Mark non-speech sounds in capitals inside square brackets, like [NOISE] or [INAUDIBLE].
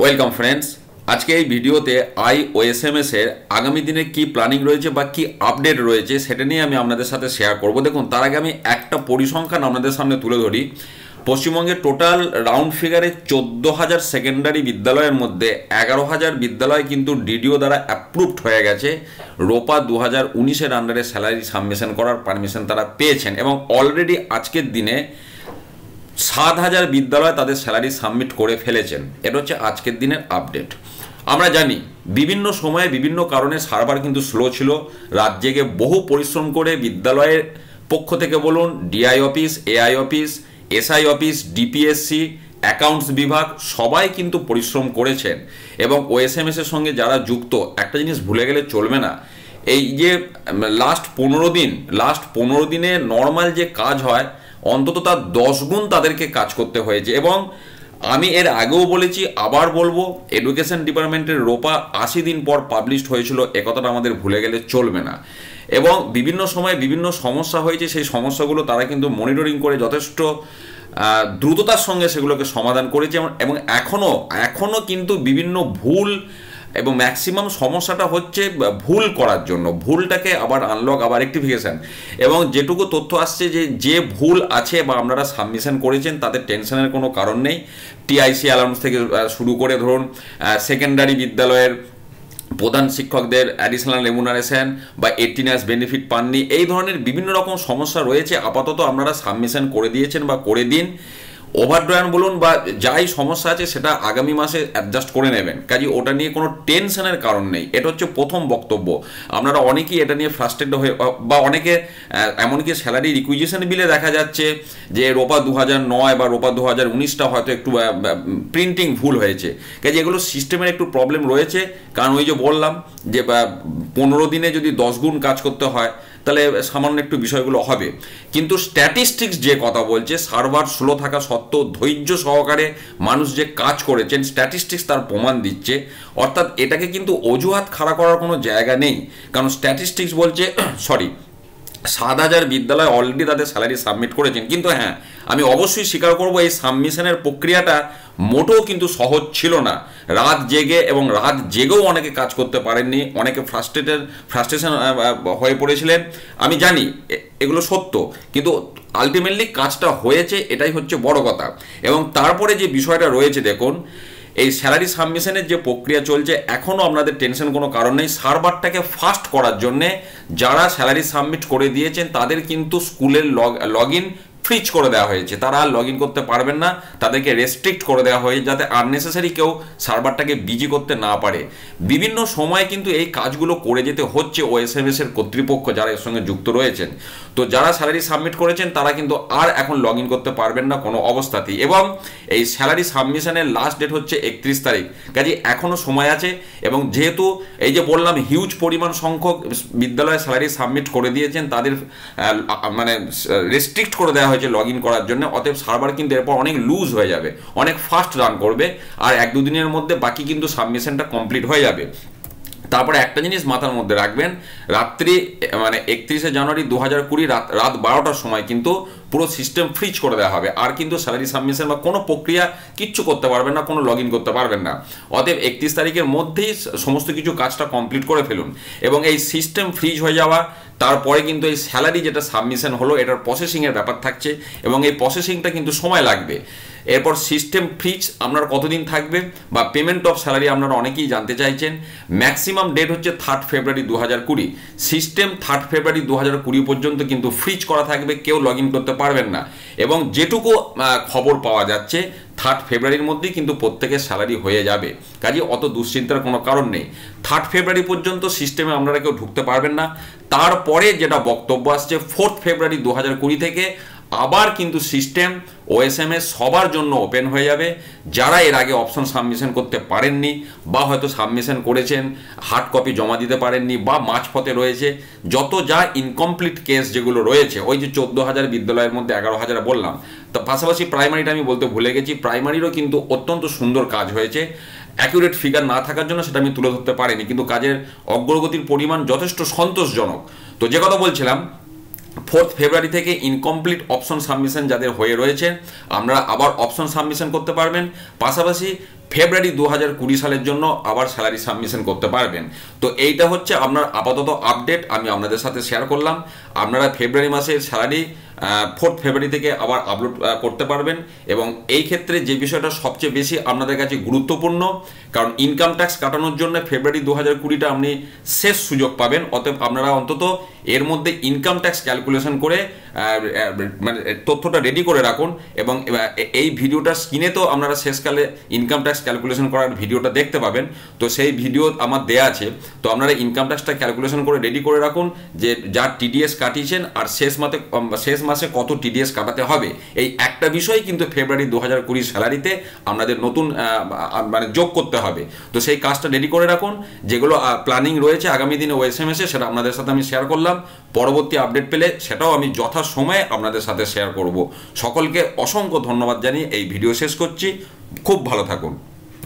welcome friends আজকে এই ভিডিওতে I O S M S এর আগামী দিনে কি প্ল্যানিং রয়েছে বা কি আপডেট রয়েছে সেটা নিয়ে আমি আপনাদের সাথে শেয়ার করব দেখুন তার আগে আমি একটা পরিসংখ্যান আপনাদের সামনে তুলে ধরি পশ্চিমবঙ্গে টোটাল রাউন্ড ফিগারে চোদ্দ হাজার সেকেন্ডারি বিদ্যালয়ের মধ্যে এগারো হাজার বিদ্যালয় কিন্তু ডিডিও দ্বারা অ্যাপ্রুভড হয়ে গেছে রোপা দু হাজার উনিশের আন্ডারে স্যালারি সাবমিশন করার পারমিশন তারা পেয়েছেন এবং অলরেডি আজকের দিনে সাত হাজার বিদ্যালয় তাদের স্যালারি সাবমিট করে ফেলেছেন এটা হচ্ছে আজকের দিনের আপডেট আমরা জানি বিভিন্ন সময়ে বিভিন্ন কারণে সার্ভার কিন্তু স্লো ছিল রাজ্যেকে বহু পরিশ্রম করে বিদ্যালয়ের পক্ষ থেকে বলুন DI office AI office SI office DPSC accounts বিভাগ সবাই কিন্তু পরিশ্রম করেছেন এবং ওএসএমএস এর সঙ্গে যারা যুক্ত একটা জিনিস ভুলে গেলে চলবে না এই যে লাস্ট পনেরো দিন লাস্ট পনেরো দিনে নর্মাল যে কাজ হয় অন্তত তার দশ গুণ তাদেরকে কাজ করতে হয়েছে এবং আমি এর আগেও বলেছি আবার বলবো এডুকেশন ডিপার্টমেন্টের রোপা আশি দিন পর পাবলিশড হয়েছিল একথাটা আমাদের ভুলে গেলে চলবে না এবং বিভিন্ন সময়ে বিভিন্ন সমস্যা হয়েছে সেই সমস্যাগুলো তারা কিন্তু মনিটরিং করে যথেষ্ট দ্রুততার সঙ্গে সেগুলোকে সমাধান করেছে এবং এখনও এখনও কিন্তু বিভিন্ন ভুল এবং ম্যাক্সিমাম সমস্যাটা হচ্ছে ভুল করার জন্য ভুলটাকে আবার আনলক আবার রেক্টিফিকেশান এবং যেটুকু তথ্য আসছে যে যে ভুল আছে বা আপনারা সাবমিশন করেছেন তাদের টেনশনের কোনো কারণ নেই টিআইসি অ্যালাউন্স থেকে শুরু করে ধরুন সেকেন্ডারি বিদ্যালয়ের প্রধান শিক্ষকদের অ্যাডিশনাল রেমুনারেশন বা এটিনাস বেনিফিট পাননি এই ধরনের বিভিন্ন রকম সমস্যা রয়েছে আপাতত আপনারা সাবমিশন করে দিয়েছেন বা করে দিন ওভারড্রয়ান বলুন বা যাই সমস্যা আছে সেটা আগামী মাসে অ্যাডজাস্ট করে নেবেন কাজে ওটা নিয়ে কোনো টেনশনের কারণ নেই এটা হচ্ছে প্রথম বক্তব্য আপনারা অনেকেই এটা নিয়ে ফ্রাস্ট্রেট হয়ে বা অনেকে এমনকি স্যালারি রিকুইজিশন বিলে দেখা যাচ্ছে যে রোপা দু নয় বা রোপা দু হাজার উনিশটা হয়তো একটু প্রিন্টিং ভুল হয়েছে কাজে এগুলো সিস্টেমের একটু প্রবলেম রয়েছে কারণ ওই যে বললাম যে পনেরো দিনে যদি দশ গুণ কাজ করতে হয় তাহলে সামান্য একটু বিষয়গুলো হবে কিন্তু স্ট্যাটিস্টিক্স যে কথা বলছে সার্ভার স্লো থাকা সত্ত্বেও ধৈর্য সহকারে মানুষ যে কাজ করেছেন স্ট্যাটিস্টিক্স তার প্রমাণ দিচ্ছে অর্থাৎ এটাকে কিন্তু অজুহাত খাড়া করার কোনো জায়গা নেই কারণ স্ট্যাটিস্টিক্স বলছে সরি [COUGHS] সাত হাজার বিদ্যালয় অলরেডি তাদের স্যালারি সাবমিট করেছেন কিন্তু হ্যাঁ আমি অবশ্যই স্বীকার করব এই সাবমিশনের প্রক্রিয়াটা মোটেও কিন্তু সহজ ছিল না রাত জেগে এবং রাত জেগেও অনেকে কাজ করতে পারেননি অনেকে ফ্রাস্ট্রেটেড ফ্রাস্ট্রেশন হয়ে পড়েছিলেন আমি জানি এগুলো সত্য কিন্তু আলটিমেটলি কাজটা হয়েছে এটাই হচ্ছে বড় কথা এবং তারপরে যে বিষয়টা রয়েছে দেখুন এই স্যালারি সাবমিশনের যে প্রক্রিয়া চলছে এখনও আপনাদের টেনশন কোনো কারণ নেই সার্ভারটাকে ফাস্ট করার জন্যে যারা স্যালারি সাবমিট করে দিয়েছেন তাদের কিন্তু স্কুলের লগ লগ ইন ফ্রিজ করে দেওয়া হয়েছে তারা আর লগ করতে পারবেন না তাদেরকে রেস্ট্রিক্ট করে দেওয়া হয়েছে যাতে আননেসেসারি কেউ সার্ভারটাকে বিজি করতে না পারে বিভিন্ন সময় কিন্তু এই কাজগুলো করে যেতে হচ্ছে ও এস এম এস এর কর্তৃপক্ষ যারা এর সঙ্গে যুক্ত রয়েছেন তো যারা স্যালারি সাবমিট করেছেন তারা কিন্তু আর এখন লগ করতে পারবেন না কোনো অবস্থাতেই এবং এই স্যালারি সাবমিশনের লাস্ট ডেট হচ্ছে একত্রিশ তারিখ কাজে এখনও সময় আছে এবং যেহেতু এই যে বললাম হিউজ পরিমাণ সংখ্যক বিদ্যালয়ে স্যালারি সাবমিট করে দিয়েছেন তাদের মানে রেস্ট্রিক্ট করে দেওয়া হয়েছে হয়েছে লগ করার জন্য অতএব সার্ভার কিন্তু এরপর অনেক লুজ হয়ে যাবে অনেক ফাস্ট রান করবে আর এক দুদিনের মধ্যে বাকি কিন্তু সাবমিশনটা কমপ্লিট হয়ে যাবে তারপরে একটা জিনিস মাথার মধ্যে রাখবেন রাত্রি মানে একত্রিশে জানুয়ারি দু হাজার কুড়ি রাত রাত বারোটার সময় কিন্তু পুরো সিস্টেম ফ্রিজ করে দেওয়া হবে আর কিন্তু স্যালারি সাবমিশন বা কোনো প্রক্রিয়া কিচ্ছু করতে পারবেন না কোনো লগ করতে পারবেন না অতএব একত্রিশ তারিখের মধ্যেই সমস্ত কিছু কাজটা কমপ্লিট করে ফেলুন এবং এই সিস্টেম ফ্রিজ হয়ে যাওয়া তারপরে কিন্তু এই স্যালারি যেটা সাবমিশন হলো এটার প্রসেসিংয়ের ব্যাপার থাকছে এবং এই প্রসেসিংটা কিন্তু সময় লাগবে এরপর সিস্টেম ফ্রিজ আপনার কতদিন থাকবে বা পেমেন্ট অফ স্যালারি আপনারা অনেকেই জানতে চাইছেন ম্যাক্সিমাম ডেট হচ্ছে থার্ড ফেব্রুয়ারি দু হাজার কুড়ি সিস্টেম থার্ড ফেব্রুয়ারি দু হাজার কুড়ি পর্যন্ত কিন্তু ফ্রিজ করা থাকবে কেউ লগ করতে পারবেন না এবং যেটুকু খবর পাওয়া যাচ্ছে থার্ড ফেব্রুয়ারির মধ্যেই কিন্তু প্রত্যেকের স্যালারি হয়ে যাবে কাজে অত দুশ্চিন্তার কোনো কারণ নেই থার্ড ফেব্রুয়ারি পর্যন্ত সিস্টেমে আপনারা কেউ ঢুকতে পারবেন না তারপরে যেটা বক্তব্য আসছে ফোর্থ ফেব্রুয়ারি দু হাজার কুড়ি থেকে আবার কিন্তু সিস্টেম ওএসএমএস সবার জন্য ওপেন হয়ে যাবে যারা এর আগে অপশন সাবমিশন করতে পারেননি বা হয়তো সাবমিশন করেছেন হার্ড কপি জমা দিতে পারেননি বা মাঝপথে রয়েছে যত যা ইনকমপ্লিট কেস যেগুলো রয়েছে ওই যে চোদ্দো হাজার বিদ্যালয়ের মধ্যে এগারো হাজার বললাম তা পাশাপাশি প্রাইমারিটা আমি বলতে ভুলে গেছি প্রাইমারিরও কিন্তু অত্যন্ত সুন্দর কাজ হয়েছে অ্যাকুরেট ফিগার না থাকার জন্য সেটা আমি তুলে ধরতে পারিনি কিন্তু কাজের অগ্রগতির পরিমাণ যথেষ্ট সন্তোষজনক তো যে কথা বলছিলাম ফোর্থ ফেব্রুয়ারি থেকে ইনকমপ্লিট অপশন সাবমিশন যাদের হয়ে রয়েছে আমরা আবার অপশন সাবমিশন করতে পারবেন পাশাপাশি ফেব্রুয়ারি দু হাজার কুড়ি সালের জন্য আবার স্যালারি সাবমিশন করতে পারবেন তো এইটা হচ্ছে আপনার আপাতত আপডেট আমি আপনাদের সাথে শেয়ার করলাম আপনারা ফেব্রুয়ারি মাসের স্যালারি ফোর্থ ফেব্রুয়ারি থেকে আবার আপলোড করতে পারবেন এবং এই ক্ষেত্রে যে বিষয়টা সবচেয়ে বেশি আপনাদের কাছে গুরুত্বপূর্ণ কারণ ইনকাম ট্যাক্স কাটানোর জন্য ফেব্রুয়ারি দু হাজার কুড়িটা আপনি শেষ সুযোগ পাবেন অতএব আপনারা অন্তত এর মধ্যে ইনকাম ট্যাক্স ক্যালকুলেশন করে মানে তথ্যটা রেডি করে রাখুন এবং এই ভিডিওটা স্ক্রিনে তো আপনারা শেষকালে ইনকাম ট্যাক্স ক্যালকুলেশন করার ভিডিওটা দেখতে পাবেন তো সেই ভিডিও আমার দেয়া আছে তো আপনারা ইনকাম ট্যাক্সটা ক্যালকুলেশন করে রেডি করে রাখুন যে যা টিডিএস কাটিয়েছেন আর শেষ মাতে শেষ মাসে কত টিডিএস কাটাতে হবে এই একটা বিষয় কিন্তু ফেব্রুয়ারি দু হাজার কুড়ির স্যালারিতে আপনাদের নতুন মানে যোগ করতে হবে তো সেই কাজটা রেডি করে রাখুন যেগুলো প্ল্যানিং রয়েছে আগামী দিনে ও এস এম এসে সেটা আপনাদের সাথে আমি শেয়ার করলাম পরবর্তী আপডেট পেলে সেটাও আমি যথাসময়ে আপনাদের সাথে শেয়ার করব সকলকে অসংখ্য ধন্যবাদ জানিয়ে এই ভিডিও শেষ করছি খুব ভালো থাকুন